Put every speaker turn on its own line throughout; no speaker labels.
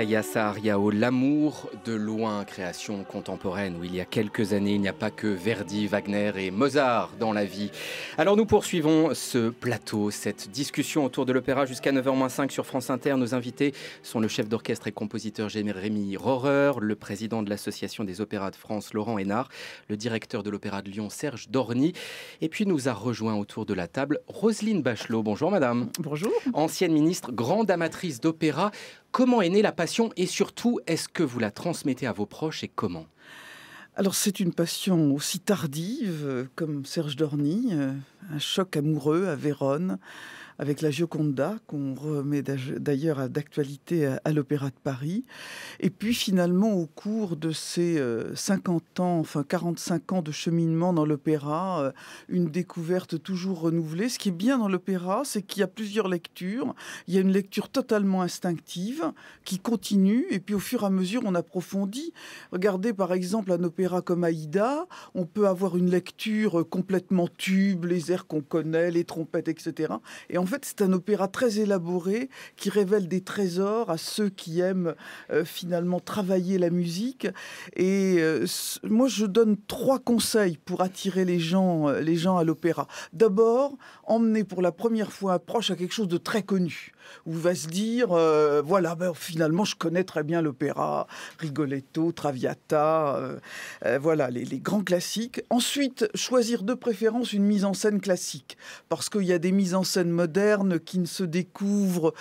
Kaya Sahariao, L'amour de loin, création contemporaine où il y a quelques années, il n'y a pas que Verdi, Wagner et Mozart dans la vie. Alors nous poursuivons ce plateau, cette discussion autour de l'opéra jusqu'à 9h05 sur France Inter. Nos invités sont le chef d'orchestre et compositeur Jérémy Rohrer, le président de l'Association des opéras de France Laurent Hénard, le directeur de l'opéra de Lyon Serge Dorny et puis nous a rejoint autour de la table Roselyne Bachelot. Bonjour madame. Bonjour. Ancienne ministre, grande amatrice d'opéra. Comment est née la passion et surtout, est-ce que vous la transmettez à vos proches et comment alors
c'est une passion aussi tardive, euh, comme Serge Dorny, euh, un choc amoureux à Vérone, avec la Gioconda, qu'on remet d'ailleurs d'actualité à l'Opéra de Paris. Et puis finalement, au cours de ces 50 euh, ans, enfin 45 ans de cheminement dans l'opéra, euh, une découverte toujours renouvelée. Ce qui est bien dans l'opéra, c'est qu'il y a plusieurs lectures. Il y a une lecture totalement instinctive qui continue, et puis au fur et à mesure, on approfondit. Regardez par exemple un opéra comme Aïda, on peut avoir une lecture complètement tube, les airs qu'on connaît, les trompettes, etc. Et en fait, c'est un opéra très élaboré qui révèle des trésors à ceux qui aiment euh, finalement travailler la musique. Et euh, moi, je donne trois conseils pour attirer les gens, euh, les gens à l'opéra. D'abord, emmener pour la première fois un proche à quelque chose de très connu où va se dire euh, voilà, ben, finalement, je connais très bien l'opéra, Rigoletto, Traviata, euh, euh, voilà, les, les, grands classiques. Ensuite, choisir de préférence une mise en scène classique, parce qu'il y a des mises en scène modernes qui ne se découvrent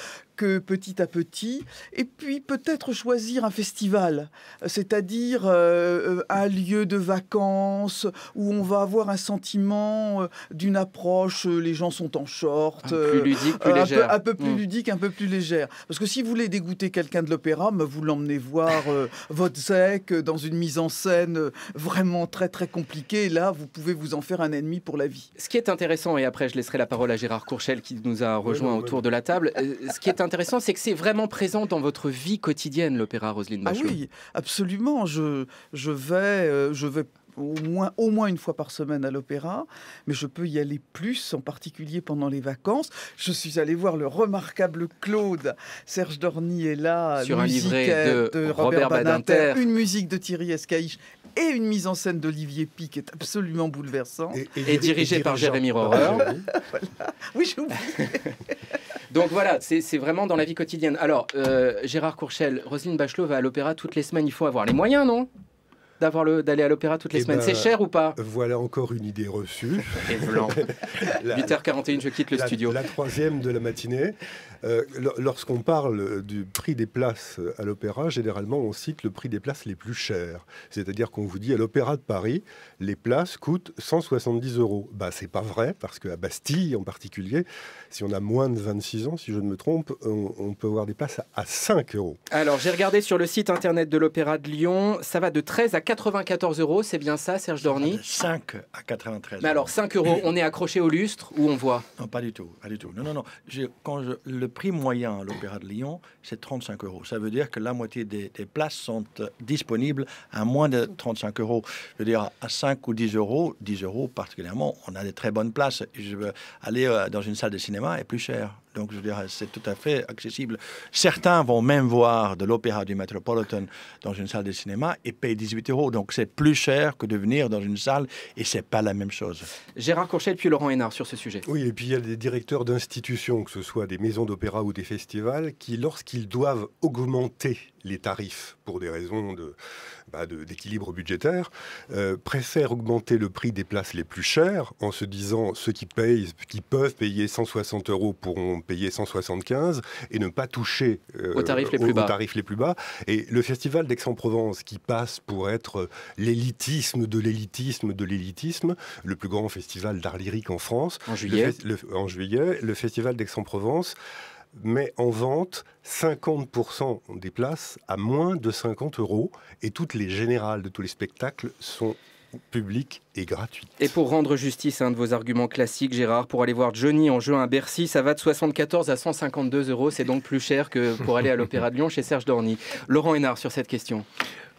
petit à petit, et puis peut-être choisir un festival, c'est-à-dire euh, euh, un lieu de vacances où on va avoir un sentiment euh, d'une approche, les gens sont en short, un Un peu, plus mm. ludique, un peu plus légère. Parce que si vous voulez dégoûter quelqu'un de l'opéra, bah, vous l'emmenez voir votre sec, dans une mise en scène vraiment très très compliquée, là vous pouvez vous en faire un ennemi pour la vie.
Ce qui est intéressant, et après je laisserai la parole à Gérard Courchel qui nous a rejoint autour de la table, ce qui est intéressant, intéressant, c'est que c'est vraiment présent dans votre vie quotidienne, l'opéra Roselyne ah Bachelot. Ah
oui, absolument. Je, je vais, euh, je vais au moins, au moins une fois par semaine à l'opéra, mais je peux y aller plus, en particulier pendant les vacances. Je suis allé voir le remarquable Claude. Serge Dorny est là. Sur un livret euh, de, Robert, Badinter, Une musique de Thierry Escaïch et une mise en scène d'Olivier Pic est absolument bouleversante. Et, dirigé dirigée par Jérémy ah, Rohrer. Oui,
Donc voilà, c'est vraiment dans la vie quotidienne. Alors, euh, Gérard Courchel, Roselyne Bachelot va à l'opéra toutes les semaines. Il faut avoir les moyens, non d'avoir le d'aller à l'opéra toutes les eh semaines. Ben, c'est cher
ou pas Voilà encore une idée reçue. 8h41, je quitte le studio. La troisième de la matinée. Euh, lorsqu'on parle du prix des places à l'opéra, généralement on cite le prix des places les plus chères. C'est-à-dire qu'on vous dit à l'opéra de Paris, les places coûtent 170 euros. Bah c'est pas vrai parce qu'à Bastille en particulier, si on a moins de 26 ans, si je ne me trompe, on, peut avoir des places à, 5 euros.
Alors j'ai regardé sur le site internet de l'opéra de Lyon, ça va de 13 à 94 euros, c'est bien ça, Serge Dorny 5
à 93 Mais alors, 5 euros, on est accroché au lustre ou on voit Non, pas du tout, pas du tout. Non, non, non. quand le prix moyen à l'Opéra de Lyon, c'est 35 euros. Ça veut dire que la moitié des, places sont euh, disponibles à moins de 35 euros. Je veux dire, à 5 ou 10 euros, 10 euros particulièrement, on a des très bonnes places. Je veux aller euh, dans une salle de cinéma est plus cher. Donc, je dirais, c'est tout à fait accessible. Certains vont même voir de l'opéra du Metropolitan dans une salle de cinéma et payent 18 euros. Donc, c'est plus cher que de venir dans une salle et c'est pas la même chose. Gérard Courchet, puis Laurent Hénard sur ce sujet. Oui, et puis il y a des directeurs d'institutions, que
ce soit des maisons d'opéra ou des festivals, qui, lorsqu'ils doivent augmenter les tarifs pour des raisons bah, d'équilibre budgétaire, euh, préfèrent augmenter le prix des places les plus chères en se disant ceux qui payent, qui peuvent payer 160 euros pourront payer 175 et ne pas toucher euh, aux, tarifs les, plus bas. Et le festival d'Aix-en-Provence qui passe pour être l'élitisme de l'élitisme de l'élitisme, le plus grand festival d'art lyrique en France, en juillet, en juillet, le festival d'Aix-en-Provence mais en vente 50% des places à moins de 50 euros et toutes les générales de tous les spectacles sont publiques et gratuites.
Et pour rendre justice à un de vos arguments classiques, Gérard, pour aller voir Johnny en juin à Bercy, ça va de 74 à 152 euros. C'est donc plus cher que pour aller à l'Opéra de Lyon chez Serge Dorny. Laurent Hénard sur cette
question.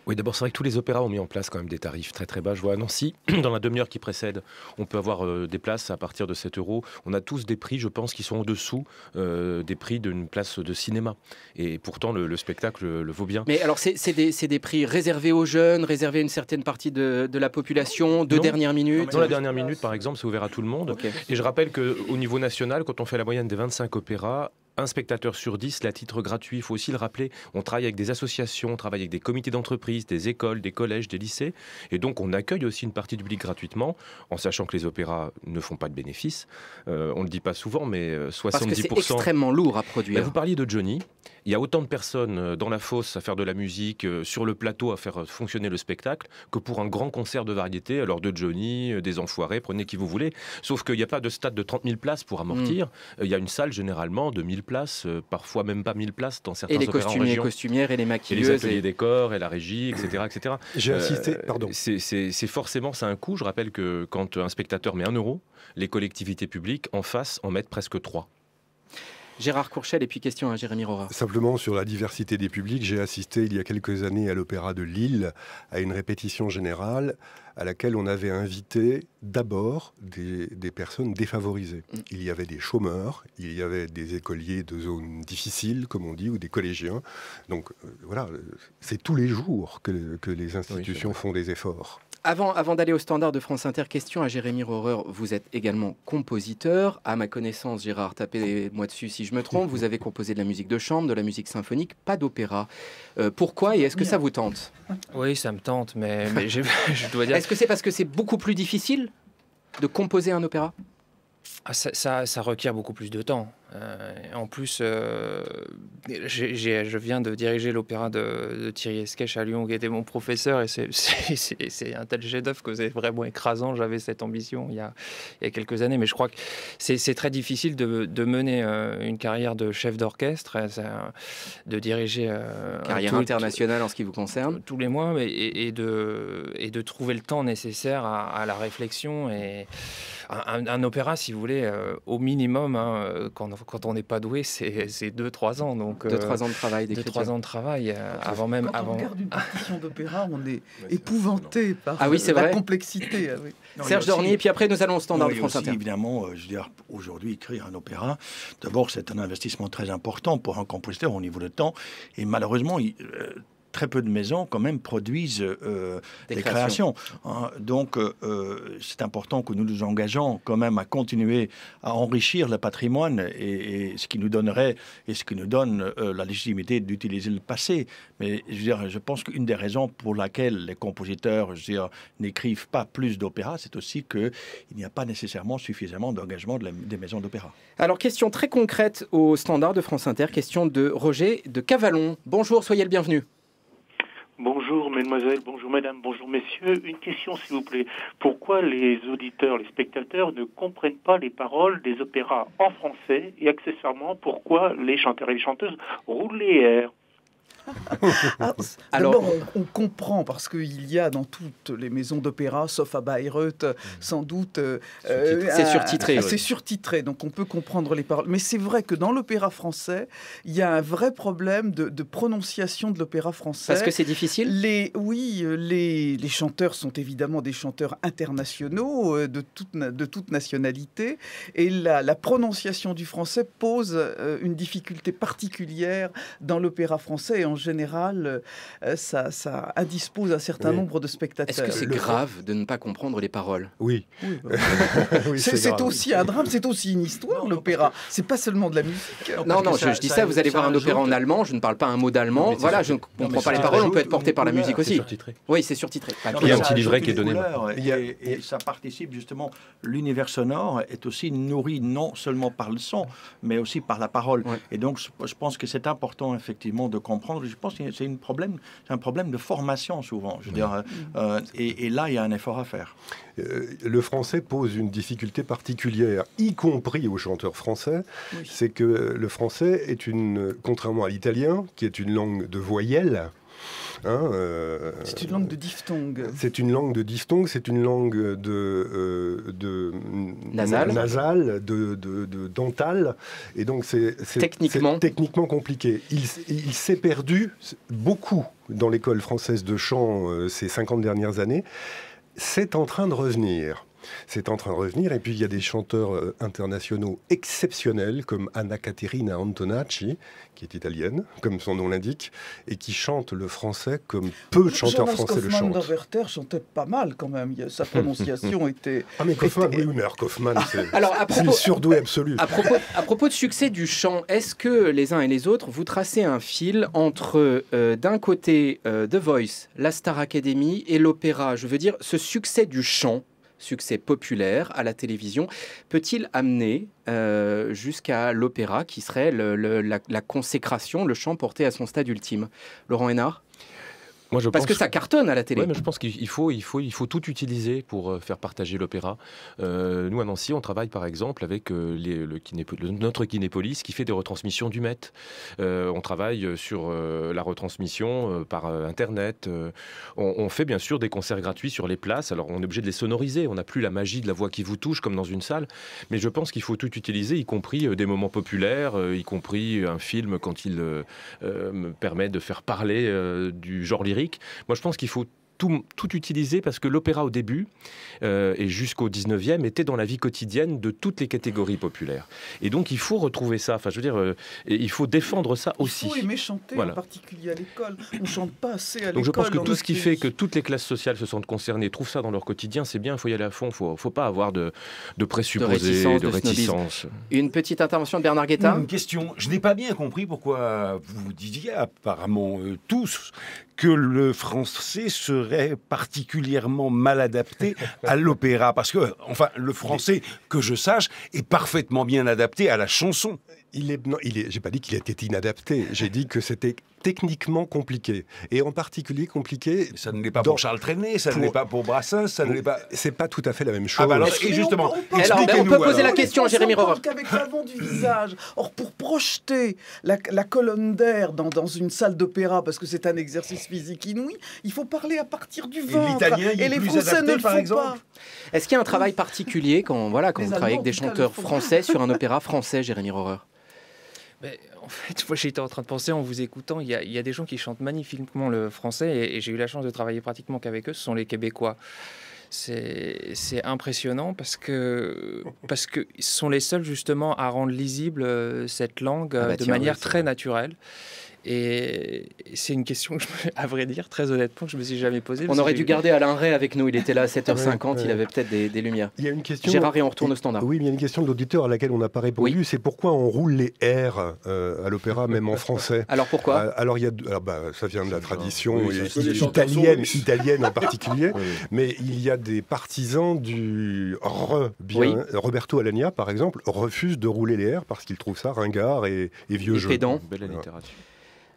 Oui, d'abord, c'est vrai que tous les opéras ont mis en place quand même des tarifs très très bas. Je vois à Nancy, dans la demi-heure qui précède, on peut avoir euh, des places à partir de 7 euros. On a tous des prix, je pense, qui sont en dessous euh, des prix d'une place de cinéma. Et pourtant, le, spectacle euh, le vaut bien. Mais alors, c'est des, prix réservés aux jeunes, réservés à une certaine partie de, la population, de dernière minute Dans la dernière minute, par exemple, c'est ouvert à tout le monde. Et je rappelle qu'au niveau national, quand on fait la moyenne des 25 opéras, un spectateur sur dix l'a titre gratuit. Il faut aussi le rappeler, on travaille avec des associations, on travaille avec des comités d'entreprise, des écoles, des collèges, des lycées. Et donc on accueille aussi une partie du public gratuitement, en sachant que les opéras ne font pas de bénéfices. Euh, on ne le dit pas souvent, mais 70%... Euh, c'est extrêmement lourd à produire. Bah, vous parliez de Johnny il y a autant de personnes euh, dans la fosse à faire de la musique, euh, sur le plateau à faire euh, fonctionner le spectacle, que pour un grand concert de variété, alors de Johnny, des Enfoirés, prenez qui vous voulez. Sauf qu'il n'y a pas de stade de 30 000 places pour amortir. Mm. Il y a une salle généralement de 1000 places, parfois même pas 1000 places dans certains Et les costumiers, costumières
et les maquilleuses. Et les ateliers
décors et la régie, etc. etc. J'ai assisté, pardon. C'est forcément, ça un coût. Je rappelle que quand un spectateur met un euro, les collectivités publiques en face en mettent presque trois.
Gérard Courchel, et puis question à Jérémy Rora. Simplement sur la diversité des publics, j'ai assisté il y a quelques années à l'Opéra de Lille, à une répétition générale à laquelle on avait invité d'abord des, personnes défavorisées. Mm. Il y avait des chômeurs, il y avait des écoliers de zones difficiles, comme on dit, ou des collégiens. Donc euh, voilà, c'est tous les jours que, les institutions font des efforts.
Avant, avant d'aller au standard de France Inter, question à Jérémy Rohrer. Vous êtes également compositeur. À ma connaissance, Gérard, tapez-moi dessus si je me trompe. Vous avez composé de la musique de chambre, de la musique symphonique, pas d'opéra. Euh, pourquoi et est-ce que
ça vous tente Oui, ça me tente, mais, mais je dois dire est-ce que c'est parce que c'est beaucoup plus difficile de composer un opéra ah, ça, ça, requiert beaucoup plus de temps. Euh, en plus, euh, je viens de diriger l'opéra de, Thierry Esquèche à Lyon, qui était mon professeur, et c'est un tel chef-d'œuvre que c'est vraiment écrasant. J'avais cette ambition il y, a, quelques années, mais je crois que c'est très difficile de, mener euh, une carrière de chef d'orchestre, de diriger. carrière
internationale en ce qui
vous concerne Tous les mois, et, de, et de trouver le temps nécessaire à, la réflexion. Et un, opéra, si vous voulez, au minimum, hein, quand quand on n'est pas doué, c'est deux, trois ans. Deux, euh, trois ans de travail. Deux, trois ans de travail. Euh, avant même. avant... on regarde
partition d'opéra, on est épouvanté par ah oui, euh, la vrai. complexité. Ah Serge Dornier, puis après, nous allons au standard de France Inter.
Évidemment, je veux dire, aujourd'hui, écrire un opéra, d'abord, c'est un investissement très important pour un compositeur au niveau de temps. Et malheureusement, il, très peu de maisons quand même produisent euh, des, créations. Hein, donc euh, euh, c'est important que nous nous engageons quand même à continuer à enrichir le patrimoine et, ce qui nous donnerait et ce qui nous donne la légitimité d'utiliser le passé. Mais je, veux dire, je pense qu'une des raisons pour laquelle les compositeurs n'écrivent pas plus d'opéras, c'est aussi qu'il n'y a pas nécessairement suffisamment d'engagement des maisons d'opéra.
Alors question très concrète au standard de France Inter, question de Roger de Cavallon. Bonjour, soyez le bienvenu.
Bonjour mesdemoiselles, bonjour madame, bonjour messieurs. Une question s'il vous plaît. Pourquoi les auditeurs, les spectateurs ne comprennent pas les paroles des opéras en français et accessoirement
pourquoi les chanteurs et les chanteuses roulent les airs
ah, Alors, on, comprend parce qu'il y a dans toutes les maisons d'opéra, sauf à Bayreuth, mm. sans doute. Euh, euh, c'est surtitré. Euh, c'est surtitré, donc on peut comprendre les paroles. Mais c'est vrai que dans l'opéra français, il y a un vrai problème de, prononciation de l'opéra français. Parce que c'est difficile les, Oui, les, les, chanteurs sont évidemment des chanteurs internationaux de, toute, de toute nationalité. Et la, la prononciation du français pose une difficulté particulière dans l'opéra français et en général, euh, ça, indispose un certain nombre de spectateurs. Est-ce que c'est grave
de ne pas comprendre les paroles bah Oui.
c'est aussi un drame, c'est aussi une histoire, l'opéra. C'est pas seulement de la musique. Non, non, je, dis ça, vous allez voir un opéra en
allemand, je ne parle pas un mot d'allemand. Voilà, je ne comprends pas les paroles, on peut être porté par la musique aussi.
Oui, c'est surtitré. Il y a un petit livret qui est donné. Et ça participe justement, l'univers sonore est aussi nourri non seulement par le son, mais aussi par la parole. Et donc, je pense que c'est important, effectivement, de comprendre je pense que c'est un problème de formation souvent. Je dire, euh, euh, et, là, il y a un effort à faire. Euh, le
français pose une difficulté particulière, y compris aux chanteurs français. C'est que le français est une, contrairement à l'italien, qui est une langue de voyelles, hein, c'est une langue de diphtongue. C'est une langue de diphtongue, c'est une langue de, de nasal, de, de, dentale. Et donc, c'est techniquement. techniquement. compliqué. Il, s'est perdu beaucoup dans l'école française de chant euh, ces 50 dernières années. C'est en train de revenir. C'est en train de revenir. Et puis, il y a des chanteurs euh, internationaux exceptionnels comme Anna Caterina Antonacci, qui est italienne, comme son nom l'indique, et qui chante le français comme peu de chanteurs français le chantent.
Werther chantait pas mal quand même. Sa prononciation
était. Ah, mais Kaufmann, oui, mais Kaufmann, ah, c'est une
surdoué absolue À propos, de succès du
chant, est-ce que les uns et les autres, vous tracez un fil entre, euh, d'un côté, euh, The Voice, la Star Academy et l'opéra Je veux dire, ce succès du chant, succès populaire à la télévision, peut-il amener euh, jusqu'à l'opéra qui serait la, la, consécration, le chant porté à son stade ultime Laurent Hénard
parce pense que ça cartonne à la télé. Oui, mais je pense qu'il faut, il faut, il faut tout utiliser pour euh, faire partager l'opéra. Euh, nous, à Nancy, on travaille par exemple avec euh, les, le kiné, notre Kinépolis qui fait des retransmissions du Met. on travaille sur la retransmission par Internet. On, on, fait bien sûr des concerts gratuits sur les places. Alors, on est obligé de les sonoriser. On n'a plus la magie de la voix qui vous touche comme dans une salle. Mais je pense qu'il faut tout utiliser, y compris des moments populaires, y compris un film quand il me permet de faire parler du genre lyrique moi, je pense qu'il faut tout, tout utilisé parce que l'opéra au début euh, et jusqu'au 19e était dans la vie quotidienne de toutes les catégories populaires. Et donc il faut retrouver ça. Enfin, je veux dire, euh, il faut défendre ça aussi. Il chanter, voilà. en
particulier à l'école. On chante pas assez à l'école. Donc je pense que tout ce qui fait
que toutes les classes sociales se sentent concernées, trouvent ça dans leur quotidien, c'est bien. Il faut y aller à fond. Il faut, faut pas avoir de, de
présupposés,
de réticence.
Une petite intervention de Bernard Guetta. Une
question. Je n'ai pas bien compris pourquoi vous disiez apparemment euh, tous que le français serait particulièrement mal adapté à l'opéra. Parce que, enfin, le français, que je sache, est parfaitement bien adapté à la chanson il est, il est, j'ai pas dit qu'il était inadapté. J'ai dit que c'était techniquement compliqué. Et en particulier compliqué. ça ne l'est pas pour Charles Trenet ça ne l'est pas pour Brassens, ça ne l'est pas. C'est pas tout à fait la même chose.
Ah bah et justement, on, on peut poser la question à Jérémy Roror. Qu'avec l'avant du visage. Or, pour projeter la, colonne d'air dans, une salle d'opéra, parce que c'est un exercice physique inouï, il faut parler à partir du ventre. Et, les Français ne le par font exemple. pas. Est-ce qu'il y a un
travail particulier quand, voilà, quand vous travaillez avec des chanteurs français sur un opéra français, Jérémy Rorer
ben, en fait, moi j'étais en train de penser en vous écoutant, il y, a, des gens qui chantent magnifiquement le français et, j'ai eu la chance de travailler pratiquement qu'avec eux, ce sont les Québécois. C'est impressionnant parce que parce que ils sont les seuls justement à rendre lisible euh, cette langue ah, euh, bah de manière très naturelle. Et c'est une question à vrai dire, très honnêtement, je me suis jamais posée. On aurait dû garder Alain Ray avec nous. Il était là à 7h50. il
avait peut-être des, lumières.
Il y a une question. Gérard, et on retourne au standard. Oui, mais il y a une question de l'auditeur à laquelle on n'a pas répondu. C'est pourquoi on roule les R euh, à l'opéra, même en français. Alors pourquoi euh, Alors il y a, bah, ça vient de la tradition italienne, en particulier. Mais il y a des partisans du re Roberto Alagna, par exemple, refuse de rouler les R parce qu'il trouve ça ringard et, vieux jeu. Belle littérature.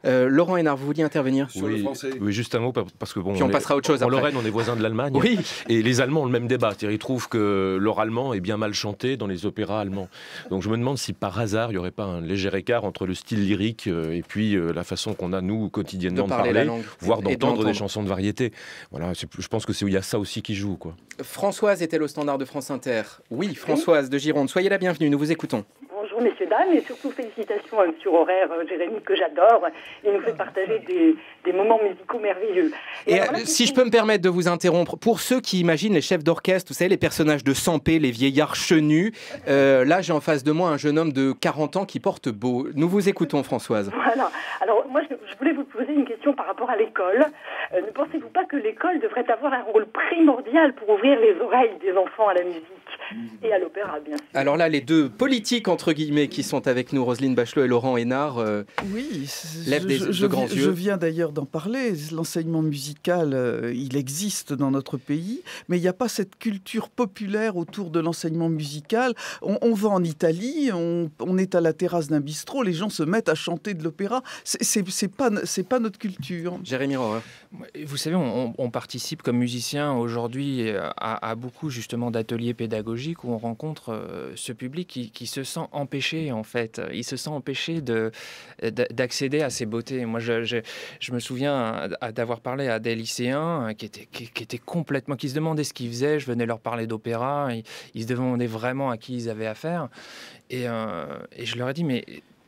Euh, Laurent Hénard, vous vouliez intervenir oui,
juste un mot, parce que bon. on, passera autre chose. En Lorraine, on est voisins de l'Allemagne. oui. Et les Allemands ont le même débat. Ils trouvent que l'or allemand est bien mal chanté dans les opéras allemands. Donc je me demande si par hasard, il n'y aurait pas un léger écart entre le style lyrique euh, et puis euh, la façon qu'on a, nous, quotidiennement, de parler, voire d'entendre des chansons de variété. Voilà, je pense que c'est où il y a ça aussi qui joue. Quoi.
Françoise est-elle au standard de France Inter Oui, Françoise de Gironde. Soyez la bienvenue, nous vous écoutons
messieurs, dames, et surtout félicitations à euh, M. Horaire, euh, Jérémy, que j'adore. Il nous fait partager des, des moments musicaux merveilleux. Et, euh, si je
peux me permettre de vous interrompre, pour ceux qui imaginent les chefs d'orchestre, vous savez, les personnages de Sampé, les vieillards chenus, là j'ai en face de moi un jeune homme de 40 ans qui porte beau. Nous vous écoutons, Françoise.
Voilà. Alors moi par rapport à l'école. Euh, ne pensez-vous pas que l'école devrait avoir un rôle primordial pour ouvrir les oreilles des enfants à la musique et à l'opéra, bien sûr
Alors là, les deux politiques, entre guillemets, qui sont avec nous, Roselyne Bachelot et Laurent Hénard, euh, oui, lèvent je, de grands yeux. Je
viens d'ailleurs d'en parler. L'enseignement musical, euh, il existe dans notre pays, mais il n'y a pas cette culture populaire autour de l'enseignement musical. On, va en Italie, on, est à la terrasse d'un bistrot, les gens se mettent à chanter de l'opéra. C'est pas, pas notre culture culture.
Jérémy Rohrer. Vous savez, on, participe comme musicien aujourd'hui euh, à, beaucoup justement d'ateliers pédagogiques où on rencontre euh, ce public qui, se sent empêché en fait. Il se sent empêché d'accéder à ces beautés. Moi, je, je, me souviens d'avoir parlé à des lycéens euh, qui étaient, qui, complètement, qui se demandaient ce qu'ils faisaient. Je venais leur parler d'opéra. Ils, se demandaient vraiment à qui ils avaient affaire. et, je leur ai dit, mais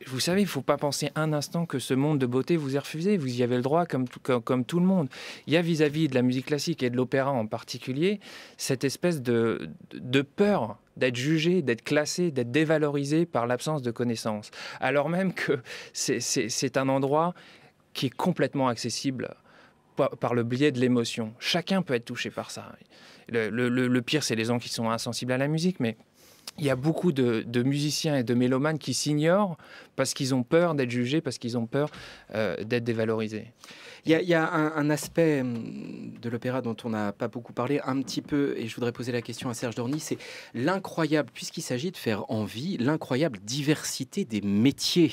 vous savez, il ne faut pas penser un instant que ce monde de beauté vous est refusé. Vous y avez le droit comme, comme, tout le monde. Il y a vis-à-vis de la musique classique et de l'opéra en particulier cette espèce de, de peur d'être jugé, d'être classé, d'être dévalorisé par l'absence de connaissances. Alors même que c'est un endroit qui est complètement accessible par le biais de l'émotion. Chacun peut être touché par ça. Le, le pire, c'est les gens qui sont insensibles à la musique, mais il y a beaucoup de, musiciens et de mélomanes qui s'ignorent parce qu'ils ont peur d'être jugés, parce qu'ils ont peur euh, d'être dévalorisés. Il y a, un,
aspect hum, de l'opéra dont on n'a pas beaucoup parlé, un petit peu, et je voudrais poser la question à Serge Dorny, c'est l'incroyable, puisqu'il s'agit de faire envie, l'incroyable diversité des métiers.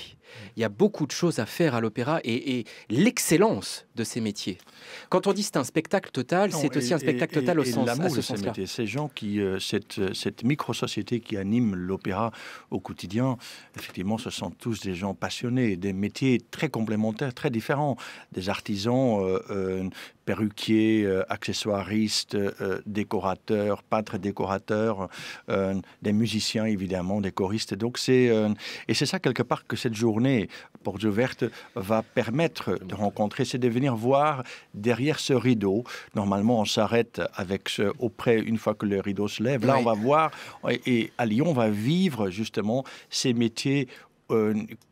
Il y a beaucoup de choses à faire à l'opéra et, l'excellence de ces métiers. Quand on dit c'est un spectacle total, c'est aussi un spectacle total au sens à ce de sens ces
ces gens qui, euh, cette, euh, cette micro-société qui anime l'opéra au quotidien, effectivement, ce sont tous des gens passionnés, des métiers très complémentaires, très différents, des artisans disons, euh, euh perruquier, euh, accessoiriste, euh, décorateur, peintre décorateur, des musiciens évidemment, des choristes. Donc c'est et c'est ça quelque part que cette journée Porte verte va permettre de rencontrer, c'est de venir voir derrière ce rideau. Normalement, on s'arrête avec ce, auprès une fois que le rideau se lève. Là, on va voir et, à Lyon, on va vivre justement ces métiers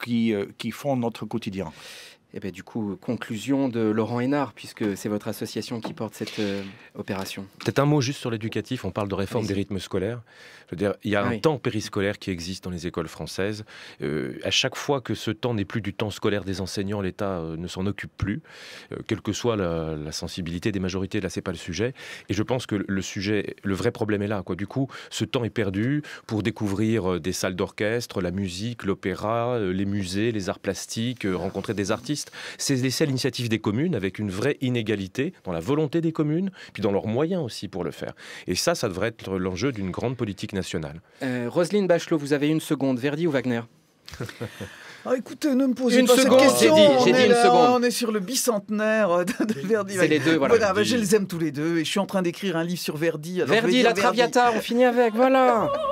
qui, qui, font notre quotidien. Eh ben, du coup, conclusion de Laurent Hénard, puisque
c'est votre association qui porte cette euh, opération.
Peut-être un mot juste sur l'éducatif. On parle de réforme des rythmes scolaires. il y a un temps périscolaire qui existe dans les écoles françaises. Euh, à chaque fois que ce temps n'est plus du temps scolaire des enseignants, l'État euh, ne s'en occupe plus, quelle que soit la, sensibilité des majorités. Là, c'est pas le sujet. Et je pense que le sujet, le vrai problème est là. Du coup, ce temps est perdu pour découvrir des salles d'orchestre, la musique, l'opéra, les musées, les arts plastiques, rencontrer des artistes c'est laisser l'initiative des communes avec une vraie inégalité dans la volonté des communes, puis dans leurs moyens aussi pour le faire. Et ça, ça devrait être l'enjeu d'une grande politique nationale.
Euh, Roselyne Bachelot, vous avez une seconde. Verdi ou Wagner
ah, écoutez, ne me posez pas cette question. seconde. on, est une seconde. on, est sur le bicentenaire de, Verdi. C'est les deux, voilà. bah, je les aime tous les deux et je suis en train d'écrire un livre sur Verdi. Verdi, la Traviata, on finit avec, voilà.